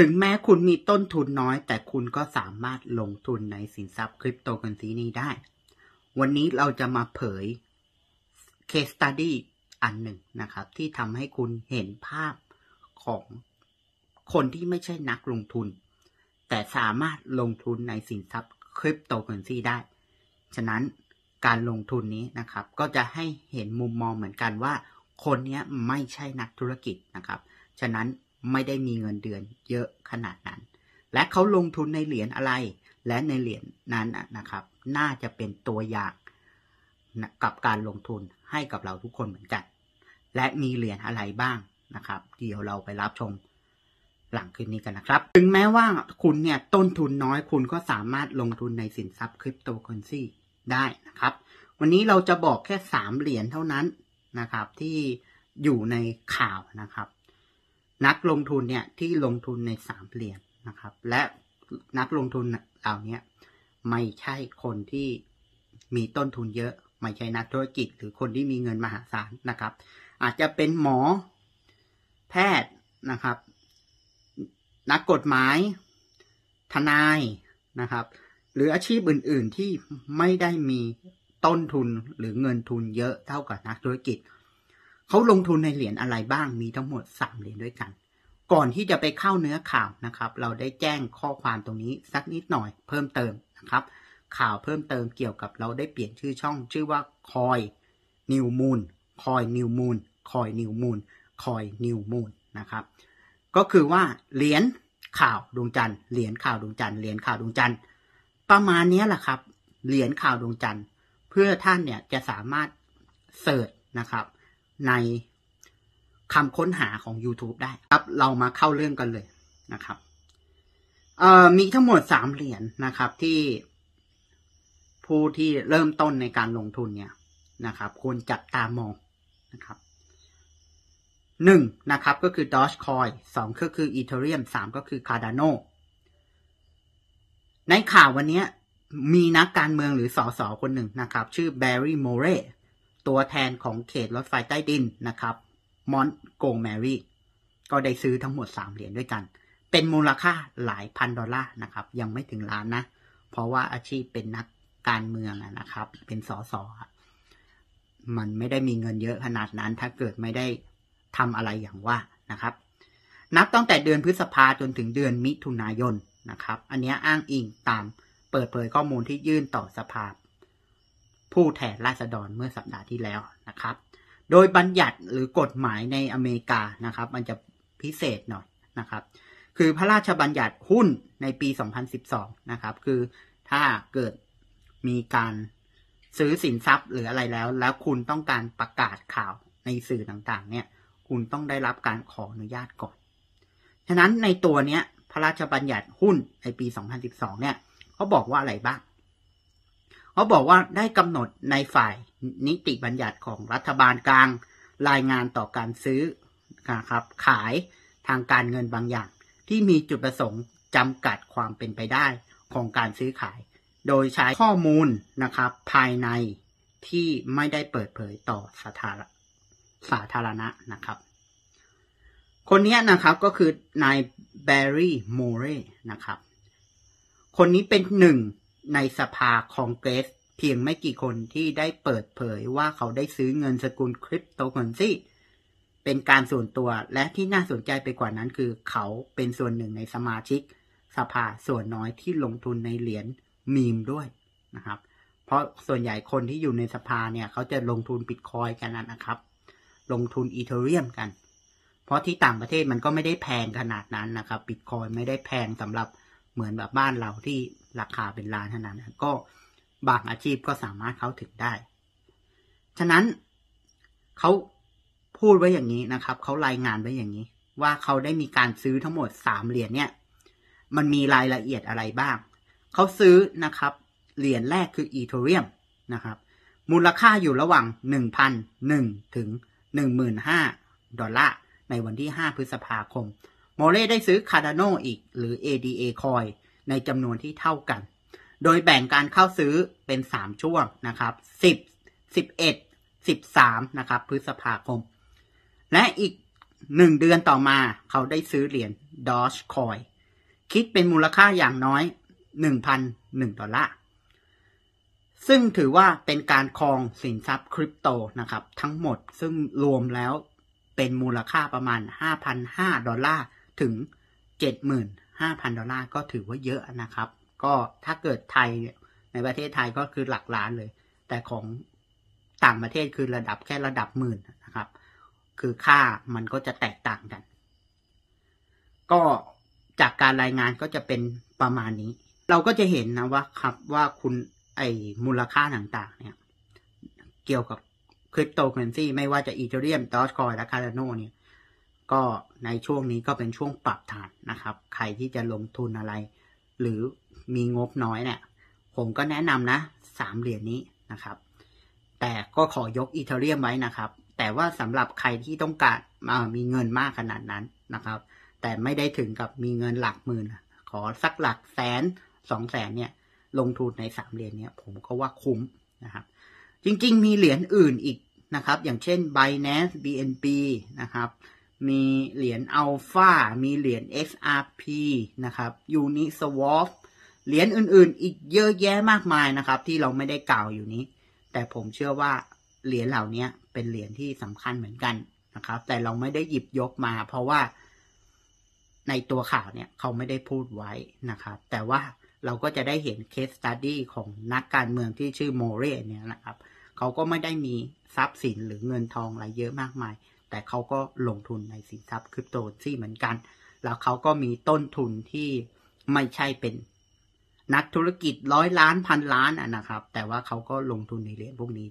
ถึงแม้คุณมีต้นทุนน้อย แต่คุณก็สามารถลงทุนในสินทรัพย์คริปโตเคอเรนซีนี้ได้ วันนี้เราจะมาเผยเคสตัดี้อันหนึ่งนะครับ ที่ทำให้คุณเห็นภาพของคนที่ไม่ใช่นักลงทุน แต่สามารถลงทุนในสินทรัพย์คริปโตเคอเรนซีได้ ฉะนั้นการลงทุนนี้นะครับ ก็จะให้เห็นมุมมองเหมือนกันว่า คนนี้ไม่ใช่นักธุรกิจนะครับ ฉะนั้นไม่ได้มีเงินเดือนเยอะขนาดนั้น และเขาลงทุนในเหรียญอะไร และในเหรียญนั้นนะครับ น่าจะเป็นตัวอย่างกับการลงทุนให้กับเราทุกคนเหมือนกัน และมีเหรียญอะไรบ้างนะครับ เดี๋ยวเราไปรับชมหลังคลิปนี้กันนะครับ ถึงแม้ว่าคุณเนี่ยต้นทุนน้อยคุณก็สามารถลงทุนในสินทรัพย์คริปโตเคอเรนซีได้นะครับ วันนี้เราจะบอกแค่3เหรียญเท่านั้นนะครับ ที่อยู่ในข่าวนะครับนักลงทุนเนี่ยที่ลงทุนในสามเหลี่ยมนะครับ และนักลงทุนเหล่านี้ไม่ใช่คนที่มีต้นทุนเยอะ ไม่ใช่นักธุรกิจหรือคนที่มีเงินมหาศาลนะครับ อาจจะเป็นหมอแพทย์นะครับ นักกฎหมายทนายนะครับ หรืออาชีพอื่น ๆที่ไม่ได้มีต้นทุนหรือเงินทุนเยอะเท่ากับนักธุรกิจเขาลงทุนในเหรียญอะไรบ้าง มีทั้งหมด 3เหรียญด้วยกัน ก่อนที่จะไปเข้าเนื้อข่าวนะครับ เราได้แจ้งข้อความตรงนี้สักนิดหน่อย เพิ่มเติมนะครับ ข่าวเพิ่มเติมเกี่ยวกับเราได้เปลี่ยนชื่อช่องชื่อว่าคอยนิวมูลคอยนิวมูลคอยนิวมูลคอยนิวมูลนะครับ ก็คือว่าเหรียญข่าวดวงจันทร์ เหรียญข่าวดวงจันทร์ เหรียญข่าวดวงจันทร์ ประมาณนี้แหละครับ เหรียญข่าวดวงจันทร์ เพื่อท่านเนี่ยจะสามารถเสิร์ชนะครับในคำค้นหาของ YouTube ได้ ครับ เรามาเข้าเรื่องกันเลยนะครับมีทั้งหมดสามเหรียญนนะครับ ที่ ผู้ที่เริ่มต้นในการลงทุนเนี่ยนะครับ ควรจับตามองนะครับหนึ่งนะครับก็คือ Dogecoin สองก็คือ Ethereum สามก็คือ Cardano ในข่าววันนี้มีนักการเมืองหรือสอสอคนหนึ่งนะครับ ชื่อ Barry m o r เ y ตัวแทนของเขตรถไฟใต้ดินนะครับ มอนโกงแมรี่ก็ได้ซื้อทั้งหมด 3 เหรียญด้วยกัน เป็นมูลค่าหลายพันดอลลาร์นะครับ ยังไม่ถึงล้านนะ เพราะว่าอาชีพเป็นนักการเมืองนะครับ เป็นสส มันไม่ได้มีเงินเยอะขนาดนั้น ถ้าเกิดไม่ได้ทำอะไรอย่างว่านะครับ นับตั้งแต่เดือนพฤษภาจนถึงเดือนมิถุนายนนะครับ อันนี้อ้างอิงตามเปิดเผยข้อมูลที่ยื่นต่อสภาผู้แทนราษฎรเมื่อสัปดาห์ที่แล้วนะครับ โดยบัญญัติหรือกฎหมายในอเมริกานะครับ มันจะพิเศษหน่อยนะครับ คือพระราชบัญญัติหุ้นในปี 2012นะครับคือถ้าเกิดมีการซื้อสินทรัพย์หรืออะไรแล้ว แล้วคุณต้องการประกาศข่าวในสื่อต่างๆเนี่ยคุณต้องได้รับการขออนุญาตก่อนฉะนั้นในตัวเนี้ย พระราชบัญญัติหุ้นในปี 2012เนี่ยเขาบอกว่าอะไรบ้างเขาบอกว่าได้กำหนดในฝ่ายนิติบัญญัติของรัฐบาลกลาง รายงานต่อการซื้อนะครับ ขายทางการเงินบางอย่าง ที่มีจุดประสงค์จำกัดความเป็นไปได้ของการซื้อขาย โดยใช้ข้อมูลนะครับ ภายในที่ไม่ได้เปิดเผยต่อสาธารสาธารณะนะครับคนนี้นะครับก็คือนายแบร์รี่โมเร่นะครับ คนนี้เป็นหนึ่งในสภาคองเกรสเพียงไม่กี่คนที่ได้เปิดเผยว่าเขาได้ซื้อเงินสกุลคริปโตเคอเรนซีเป็นการส่วนตัวและที่น่าสนใจไปกว่านั้นคือเขาเป็นส่วนหนึ่งในสมาชิกสภาส่วนน้อยที่ลงทุนในเหรียญมีมด้วยนะครับ เพราะส่วนใหญ่คนที่อยู่ในสภาเนี่ยเขาจะลงทุนบิตคอยกันนะครับ ลงทุนอีเทเรียมกัน เพราะที่ต่างประเทศมันก็ไม่ได้แพงขนาดนั้นนะครับบิตคอยไม่ได้แพงสำหรับเหมือนแบบบ้านเราที่ราคาเป็นล้านเท่านั้นก็บางอาชีพก็สามารถเข้าถึงได้ ฉะนั้นเขาพูดไว้อย่างนี้นะครับ เขารายงานไว้อย่างนี้ ว่าเขาได้มีการซื้อทั้งหมดสามเหรียญเนี่ยมันมีรายละเอียดอะไรบ้าง เขาซื้อนะครับเหรียญแรกคืออีโทเรียมนะครับ มูลค่าอยู่ระหว่างหนึ่งพันหนึ่งถึงหนึ่งหมื่นห้าดอลลาร์ในวันที่ห้าพฤษภาคมโมเล่ได้ซื้อคาร์ดานอีก หรือ ADA คอยในจำนวนที่เท่ากัน โดยแบ่งการเข้าซื้อเป็น 3 ช่วงนะครับ 10 11 13 นะครับ พฤษภาคม และอีก 1 เดือนต่อมาเขาได้ซื้อเหรียญ Doge Coin คิดเป็นมูลค่าอย่างน้อย 1,001 ดอลลาร์ ซึ่งถือว่าเป็นการครองสินทรัพย์คริปโตนะครับทั้งหมด ซึ่งรวมแล้วเป็นมูลค่าประมาณ5,500ดอลลาร์ถึง 75,000 ดอลลาร์ก็ถือว่าเยอะนะครับ ก็ถ้าเกิดไทยในประเทศไทยก็คือหลักล้านเลย แต่ของต่างประเทศคือระดับแค่ระดับหมื่นนะครับ คือค่ามันก็จะแตกต่างกัน ก็จากการรายงานก็จะเป็นประมาณนี้ เราก็จะเห็นนะว่าครับว่าคุณไอ้มูลค่าต่างๆเนี่ย เกี่ยวกับคริปโตเคอเรนซีไม่ว่าจะอีเทเรียมดอจคอยและคาร์โนเนี่ยก็ในช่วงนี้ก็เป็นช่วงปรับฐานนะครับ ใครที่จะลงทุนอะไร หรือมีงบน้อยเนี่ย ผมก็แนะนำนะสามเหรียญนี้นะครับ แต่ก็ขอยกอีเทเรียมไว้นะครับ แต่ว่าสำหรับใครที่ต้องการมีเงินมากขนาดนั้นนะครับ แต่ไม่ได้ถึงกับมีเงินหลักหมื่น ขอสักหลักแสนสองแสนเนี่ย ลงทุนในสามเหรียญนี้ผมก็ว่าคุ้มนะครับ จริงๆ มีเหรียญอื่นอีกนะครับ อย่างเช่น Binance BNB นะครับมีเหรียญอัลฟามีเหรียญ XRP นะครับยูนิสวอฟเหรียญอื่นๆ อีกเยอะแยะมากมายนะครับ ที่เราไม่ได้กล่าวอยู่นี้ แต่ผมเชื่อว่าเหรียญเหล่านี้เป็นเหรียญที่สำคัญเหมือนกันนะครับ แต่เราไม่ได้หยิบยกมาเพราะว่าในตัวข่าวเนี่ยเขาไม่ได้พูดไว้นะครับ แต่ว่าเราก็จะได้เห็นเคสตัดดี้ของนักการเมืองที่ชื่อโมเรเนี่ยนะครับ เขาก็ไม่ได้มีทรัพย์สินหรือเงินทองอะไรเยอะมากมายแต่เขาก็ลงทุนในสินทรัพย์คริปโตซี่เหมือนกัน แล้วเขาก็มีต้นทุนที่ไม่ใช่เป็นนักธุรกิจร้อยล้านพันล้านนะครับ แต่ว่าเขาก็ลงทุนในเหรียญพวกนี้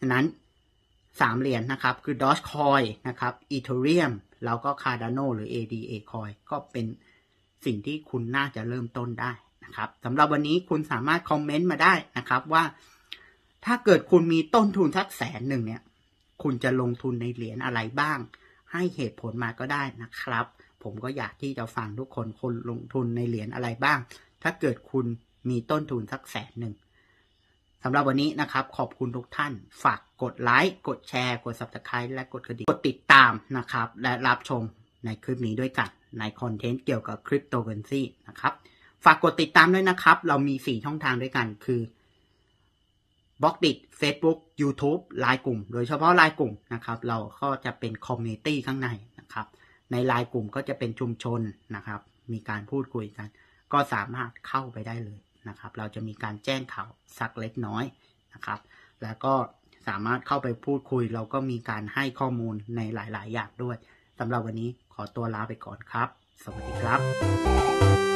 ฉะนั้นสามเหรียญนนะครับคือ Dogecoin นะครับ Ethereum แล้วก็ Cardano หรือ ADA Coin ก็เป็นสิ่งที่คุณน่าจะเริ่มต้นได้นะครับสำหรับวันนี้คุณสามารถคอมเมนต์มาได้นะครับ ว่าถ้าเกิดคุณมีต้นทุนสักแสนหนึ่งเนี่ยคุณจะลงทุนในเหรียญอะไรบ้าง ให้เหตุผลมาก็ได้นะครับ ผมก็อยากที่จะฟังทุกคนคนลงทุนในเหรียญอะไรบ้าง ถ้าเกิดคุณมีต้นทุนสักแสนหนึ่งสำหรับวันนี้นะครับขอบคุณทุกท่านฝากกดไลค์กดแชร์ กด subscribe และกดกระดิ่งกดติดตามนะครับ และรับชมในคลิปนี้ด้วยกัน ในคอนเทนต์เกี่ยวกับคริปโตเคอเรนซีนะครับ ฝากกดติดตามด้วยนะครับ เรามี4ช่องทางด้วยกัน คือบล็อกดิจ Facebook YouTube ลายกลุ่ม โดยเฉพาะลายกลุ่มนะครับ เราก็จะเป็นคอมมิตี้ข้างในนะครับ ในลายกลุ่มก็จะเป็นชุมชนนะครับ มีการพูดคุยกัน ก็สามารถเข้าไปได้เลยนะครับ เราจะมีการแจ้งข่าวสักเล็กน้อยนะครับ แล้วก็สามารถเข้าไปพูดคุย เราก็มีการให้ข้อมูลในหลายๆ อย่างด้วยสำหรับวันนี้ขอตัวลาไปก่อนครับ สวัสดีครับ